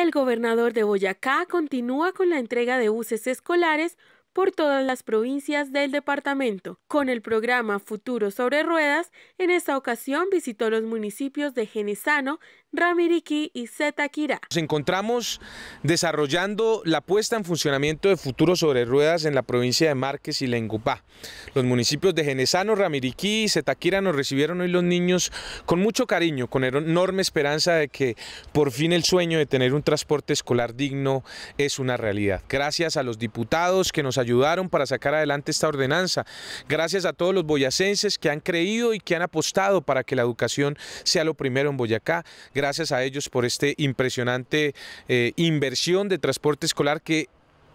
el gobernador de Boyacá continúa con la entrega de buses escolares por todas las provincias del departamento. Con el programa Futuro sobre Ruedas, en esta ocasión visitó los municipios de Genesano, Ramiriquí y Zetaquirá. Nos encontramos desarrollando la puesta en funcionamiento de Futuro sobre Ruedas en la provincia de Márquez y Lengupá. Los municipios de Genesano, Ramiriquí y Zetaquirá nos recibieron hoy los niños con mucho cariño, con enorme esperanza de que por fin el sueño de tener un transporte escolar digno es una realidad. Gracias a los diputados que nos ayudaron para sacar adelante esta ordenanza. Gracias a todos los boyacenses que han creído y que han apostado para que la educación sea lo primero en Boyacá. Gracias a ellos por esta impresionante eh, inversión de transporte escolar que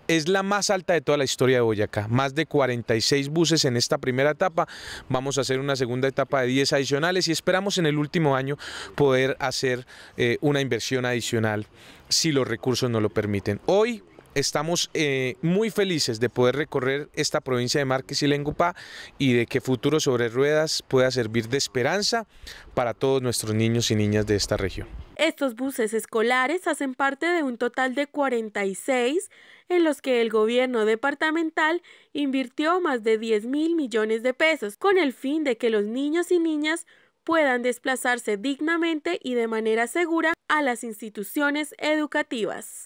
es la más alta de toda la historia de Boyacá. Más de 46 buses en esta primera etapa. Vamos a hacer una segunda etapa de 10 adicionales y esperamos en el último año poder hacer eh, una inversión adicional si los recursos no lo permiten. Hoy estamos eh, muy felices de poder recorrer esta provincia de Márquez y Lengupá y de que Futuro sobre Ruedas pueda servir de esperanza para todos nuestros niños y niñas de esta región. Estos buses escolares hacen parte de un total de 46 en los que el gobierno departamental invirtió más de 10 mil millones de pesos con el fin de que los niños y niñas puedan desplazarse dignamente y de manera segura a las instituciones educativas.